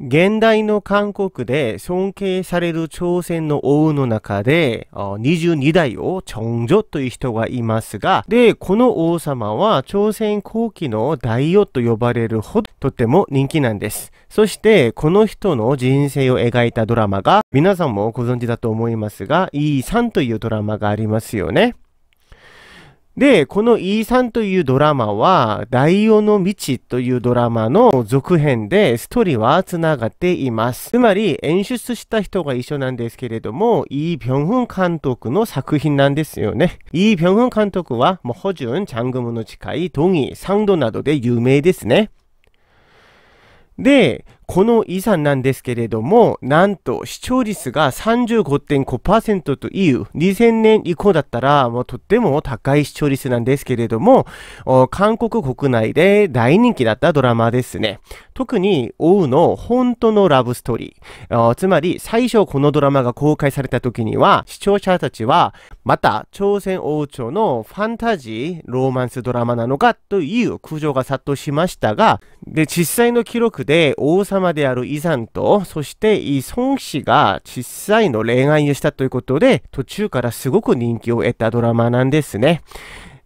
現代の韓国で尊敬される朝鮮の王の中で、22代をチョンジョという人がいますが、で、この王様は朝鮮後期の大王と呼ばれるほどとても人気なんです。そして、この人の人生を描いたドラマが、皆さんもご存知だと思いますが、E3 というドラマがありますよね。で、この E さんというドラマは、第4の道というドラマの続編で、ストーリーは繋がっています。つまり、演出した人が一緒なんですけれども、イ・ビョンフン監督の作品なんですよね。イ・ビョンフン監督は、もう、ホジュン、チャングムの近い、トギ、サンドなどで有名ですね。で、この遺産なんですけれども、なんと視聴率が35.5%という2000年以降だったらもうとっても高い視聴率なんですけれども、韓国国内で大人気だったドラマですね。特に王の本当のラブストーリー。つまり、最初このドラマが公開された時には、視聴者たちは、また朝鮮王朝のファンタジー、ローマンスドラマなのかという苦情が殺到しましたが、で、実際の記録で王様であるイザンと、そしてイ・ソン氏が実際の恋愛をしたということで、途中からすごく人気を得たドラマなんですね。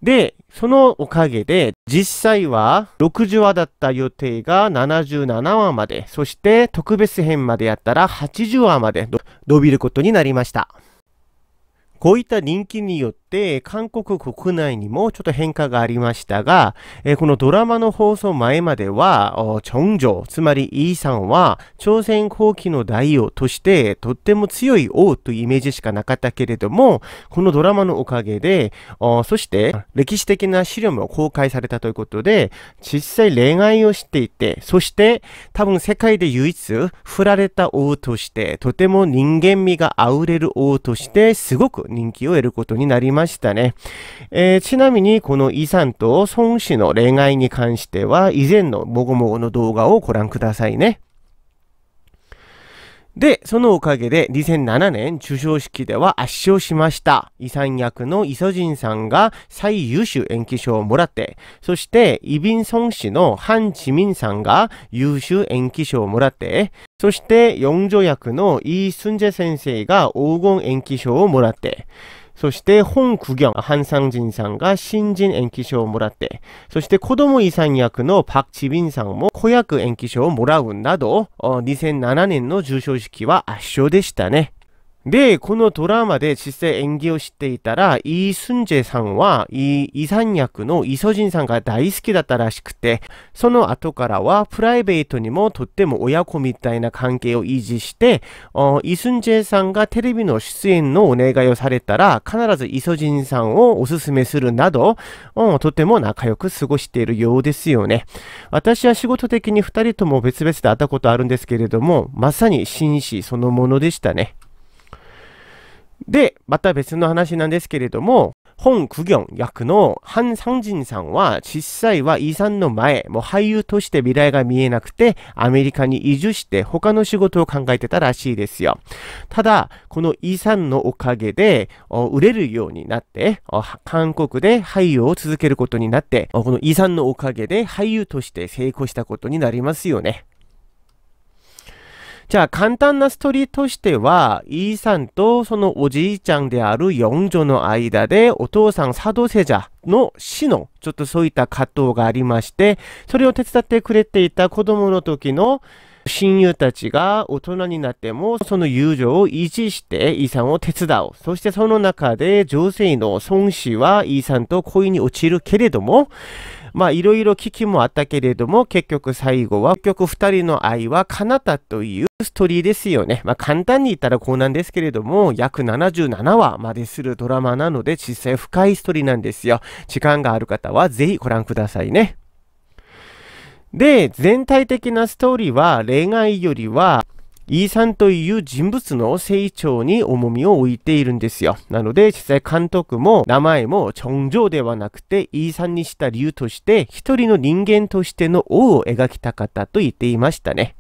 で、そのおかげで、実際は60話だった予定が77話まで、そして特別編までやったら80話まで伸びることになりました。こういった人気によっ、韓国国内にもちょっと変化がありましたが、えー、このドラマの放送前までは、チョンジョ、つまりイーさんは、朝鮮後期の大王として、とっても強い王というイメージしかなかったけれども、このドラマのおかげで、そして、歴史的な資料も公開されたということで、実際恋愛をしていて、そして、多分世界で唯一、振られた王として、とても人間味があふれる王として、すごく人気を得ることになりました。ましたね。えー、ちなみに、この遺産と孫氏の恋愛に関しては、以前のもごもごの動画をご覧くださいね。で、そのおかげで2007年授賞式では圧勝しました。遺産役のイソジンさんが最優秀演技賞をもらって、そしてイビンソン氏のハン・チミンさんが優秀演技賞をもらって、そしてジョ役のイ・スンジェ先生が黄金演技賞をもらって、そして本苦行、ハンサンジンさんが新人演技賞をもらって、そして子供遺産役のパクチビンさんも子役演技賞をもらうなど、2007年の受賞式は圧勝でしたね。で、このドラマで実際演技をしていたら、イ・スンジェさんは、イ・イサン役のイソジンさんが大好きだったらしくて、その後からはプライベートにもとっても親子みたいな関係を維持して、イ・スンジェさんがテレビの出演のお願いをされたら、必ずイソジンさんをおすすめするなど、とても仲良く過ごしているようですよね。私は仕事的に二人とも別々で会ったことあるんですけれども、まさに紳士そのものでしたね。で、また別の話なんですけれども、本苦行役のハン・サンジンさんは、実際は遺産の前、もう俳優として未来が見えなくて、アメリカに移住して他の仕事を考えてたらしいですよ。ただ、この遺産のおかげで、売れるようになって、韓国で俳優を続けることになって、この遺産のおかげで俳優として成功したことになりますよね。じゃあ簡単なストーリーとしては、イーさんとそのおじいちゃんである四女の間で、お父さん佐渡世者の死の、ちょっとそういった葛藤がありまして、それを手伝ってくれていた子供の時の、親友たちが大人になってもその友情を維持してイーさんを手伝う。そしてその中で女性の孫子はイーさんと恋に落ちるけれども、まあいろいろ危機もあったけれども、結局最後は、結局二人の愛は彼方というストーリーですよね。まあ簡単に言ったらこうなんですけれども、約77話までするドラマなので、実際深いストーリーなんですよ。時間がある方はぜひご覧くださいね。で、全体的なストーリーは恋愛よりは、イーさんという人物の成長に重みを置いているんですよ。なので、実際監督も名前もチョンジョではなくて、イーさんにした理由として、一人の人間としての王を描きたかったと言っていましたね。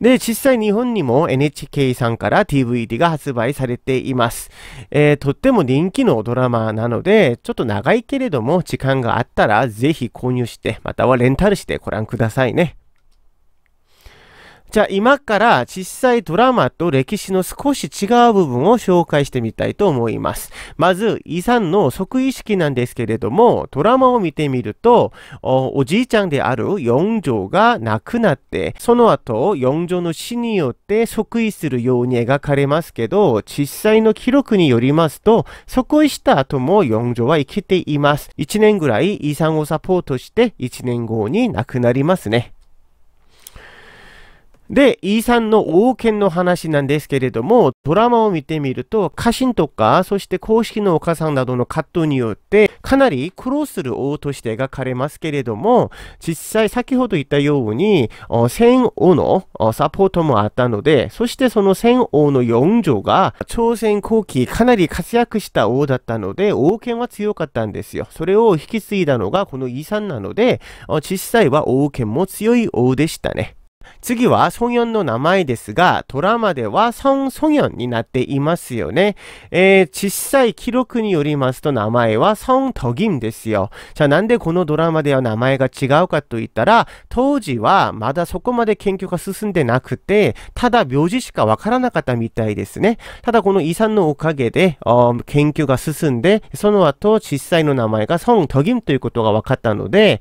で、実際日本にも NHK さんから DVD が発売されています。えー、とっても人気のドラマなので、ちょっと長いけれども、時間があったらぜひ購入して、またはレンタルしてご覧くださいね。じゃあ今から実際ドラマと歴史の少し違う部分を紹介してみたいと思います。まず、遺産の即位式なんですけれども、ドラマを見てみると、おじいちゃんである四条が亡くなって、その後、四条の死によって即位するように描かれますけど、実際の記録によりますと、即位した後も四条は生きています。1年ぐらい遺産をサポートして、1年後に亡くなりますね。で、ーサンの王権の話なんですけれども、ドラマを見てみると、家臣とか、そして公式のお母さんなどの葛藤によって、かなり苦労する王として描かれますけれども、実際先ほど言ったように、戦王のサポートもあったので、そしてその戦王の四女が、朝鮮後期かなり活躍した王だったので、王権は強かったんですよ。それを引き継いだのがこのーサンなので、実際は王権も強い王でしたね。次はソンヨンの名前ですが、ドラマではソン・ソンヨンになっていますよね。えー、実際記録によりますと名前はソン・トギンですよ。じゃあなんでこのドラマでは名前が違うかと言ったら、当時はまだそこまで研究が進んでなくて、ただ名字しかわからなかったみたいですね。ただこの遺産のおかげで、研究が進んで、その後実際の名前がソン・トギンということが分かったので、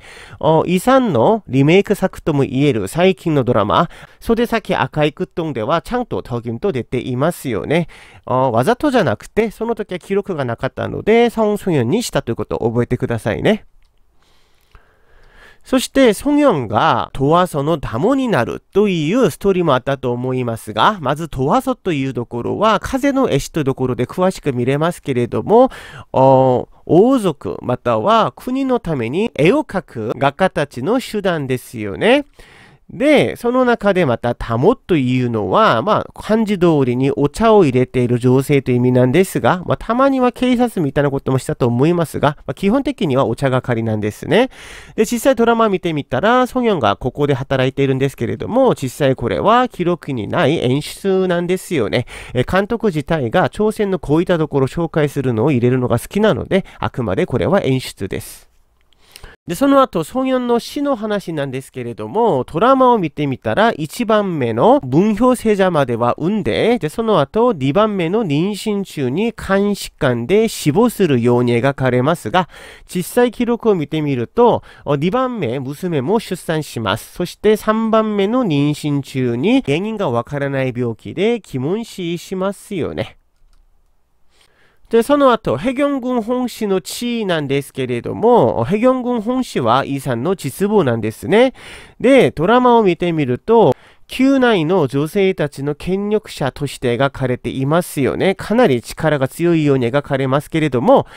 遺産のリメイク作とも言える最近のドラマラマ、袖先赤いクットンではちゃんとーギンと出ていますよね。あわざとじゃなくて、その時は記録がなかったので、ソン・ソンヨンにしたということを覚えてくださいね。そして、ソンヨンが、トワソのダモになるというストーリーもあったと思いますが、まずトワソというところは、風の絵師というところで詳しく見れますけれども、王族または国のために絵を描く画家たちの手段ですよね。で、その中でまた、たもというのは、まあ、漢字通りにお茶を入れている情勢という意味なんですが、まあ、たまには警察みたいなこともしたと思いますが、まあ、基本的にはお茶がりなんですね。で、実際ドラマ見てみたら、ソニョンがここで働いているんですけれども、実際これは記録にない演出なんですよね。え、監督自体が朝鮮のこういったところを紹介するのを入れるのが好きなので、あくまでこれは演出です。で、その後、ソヨンの死の話なんですけれども、ドラマを見てみたら、1番目の文表生者までは産んで、で、その後、2番目の妊娠中に肝疾患で死亡するように描かれますが、実際記録を見てみると、2番目、娘も出産します。そして3番目の妊娠中に原因がわからない病気で疑問死しますよね。で、その後、ヘギョン軍本市の地位なんですけれども、ヘギョン軍本市はイさんの実母なんですね。で、ドラマを見てみると、宮内の女性たちの権力者として描かれていますよね。かなり力が強いように描かれますけれども、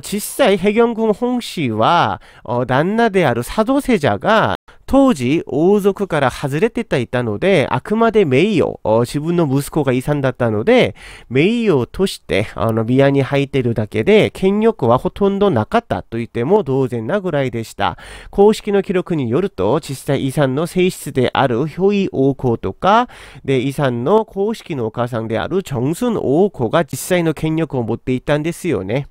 実際、ヘギョン軍本氏は、旦那である佐渡世者が当時、王族から外れてたいたので、あくまで名誉、自分の息子が遺産だったので、名誉として、あの、ビアに入ってるだけで、権力はほとんどなかったと言っても同然なぐらいでした。公式の記録によると、実際遺産の性質である表意王侯とか、で、遺産の公式のお母さんであるチョンスン王侯が実際の権力を持っていたんですよね。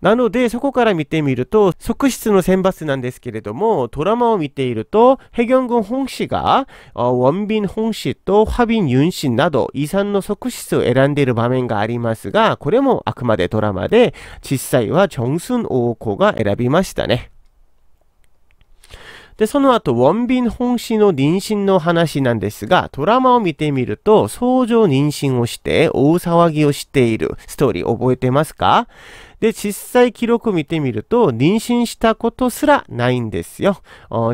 なので、そこから見てみると、側室の選抜なんですけれども、ドラマを見ていると、ヘギョン軍本氏が、ンビン本氏とハビン・ユン氏など、遺産の側室を選んでいる場面がありますが、これもあくまでドラマで、実際はジョンスン王子が選びましたね。で、その後、ウォンビン本氏の妊娠の話なんですが、ドラマを見てみると、相乗妊娠をして、大騒ぎをしているストーリー覚えてますかで、実際記録見てみると、妊娠したことすらないんですよ。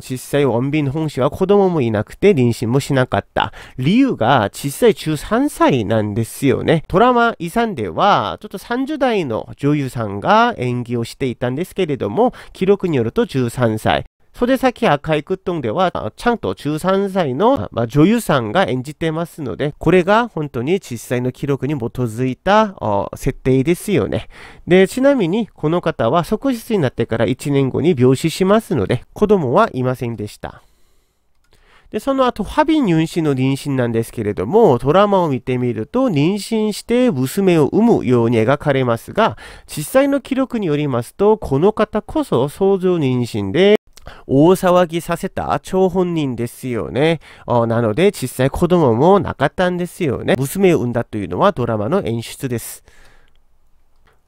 実際、ウォンビン本氏は子供もいなくて、妊娠もしなかった。理由が、実際13歳なんですよね。ドラマ遺産では、ちょっと30代の女優さんが演技をしていたんですけれども、記録によると13歳。袖赤いクットンでは、ちゃんと13歳の、まあ、女優さんが演じてますので、これが本当に実際の記録に基づいた設定ですよね。で、ちなみにこの方は即日になってから1年後に病死しますので、子供はいませんでした。で、その後、ハビン・ユン氏の妊娠なんですけれども、ドラマを見てみると、妊娠して娘を産むように描かれますが、実際の記録によりますと、この方こそ想像妊娠で、大騒ぎさせた張本人ですよね。なので、実際子供もなかったんですよね。娘を産んだというのはドラマの演出です。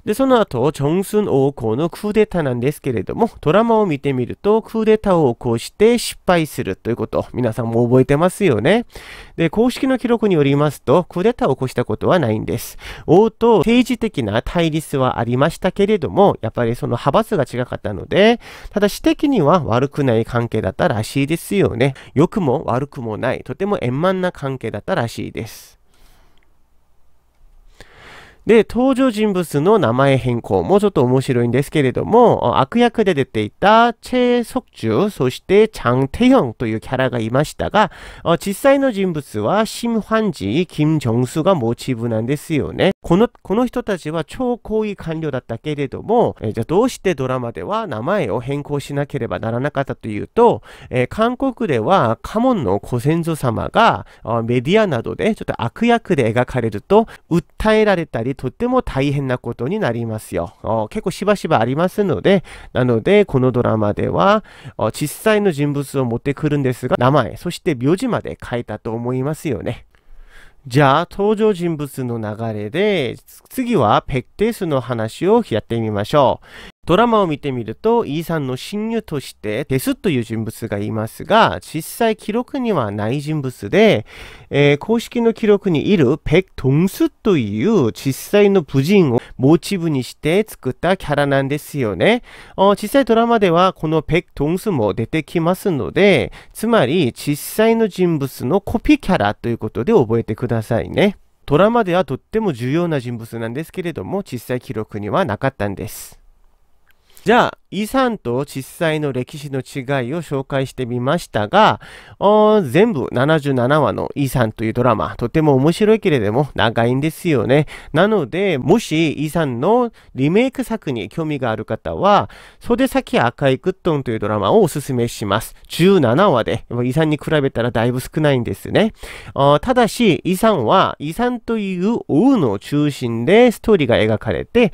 で、その後、チョンスン王皇のクーデターなんですけれども、ドラマを見てみると、クーデターを起こして失敗するということ、皆さんも覚えてますよね。で、公式の記録によりますと、クーデターを起こしたことはないんです。王と政治的な対立はありましたけれども、やっぱりその派閥が違かったので、ただ私的には悪くない関係だったらしいですよね。良くも悪くもない、とても円満な関係だったらしいです。で、登場人物の名前変更もちょっと面白いんですけれども、悪役で出ていたチェ・ソクチュ、そしてチャン・テヨンというキャラがいましたが、実際の人物はシム・ハンジ、キム・ジョンスがモチーフなんですよね。この、この人たちは超高位官僚だったけれども、えじゃあどうしてドラマでは名前を変更しなければならなかったというと、え韓国ではカモンのご先祖様がメディアなどでちょっと悪役で描かれると訴えられたりとっても大変なことになりますよ。結構しばしばありますので、なので、このドラマでは、実際の人物を持ってくるんですが、名前、そして名字まで書いたと思いますよね。じゃあ、登場人物の流れで、次はペッテースの話をやってみましょう。ドラマを見てみると、イ、e、さんの親友としてデスという人物がいますが、実際記録にはない人物で、えー、公式の記録にいるペクトンスという実際の武人をモチーフにして作ったキャラなんですよね。実際ドラマではこのペクトンスも出てきますので、つまり実際の人物のコピーキャラということで覚えてくださいね。ドラマではとっても重要な人物なんですけれども、実際記録にはなかったんです。じゃあ遺産と実際の歴史の違いを紹介してみましたが、全部77話の遺産というドラマ、とても面白いけれども長いんですよね。なので、もし遺産のリメイク作に興味がある方は、袖先赤いクッドンというドラマをおすすめします。17話で、遺産に比べたらだいぶ少ないんですね。ただし、遺産は遺産という王の中心でストーリーが描かれて、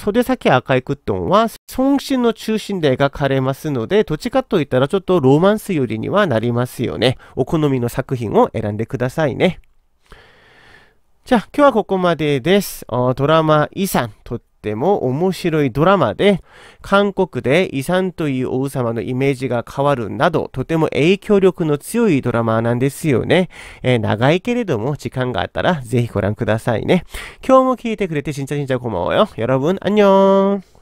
袖先赤いクッドンは孫子の中心で描かれますので、どっちかといったらちょっとロマンス寄りにはなりますよね。お好みの作品を選んでくださいね。じゃあ、今日はここまでです。ドラマ遺産とっても面白いドラマで、韓国で遺産という王様のイメージが変わるなど、とても影響力の強いドラマなんですよね。えー、長いけれども時間があったらぜひご覧くださいね。今日も聞いてくれてししんちゃ진짜진짜고마워 요。 여러분안 녕。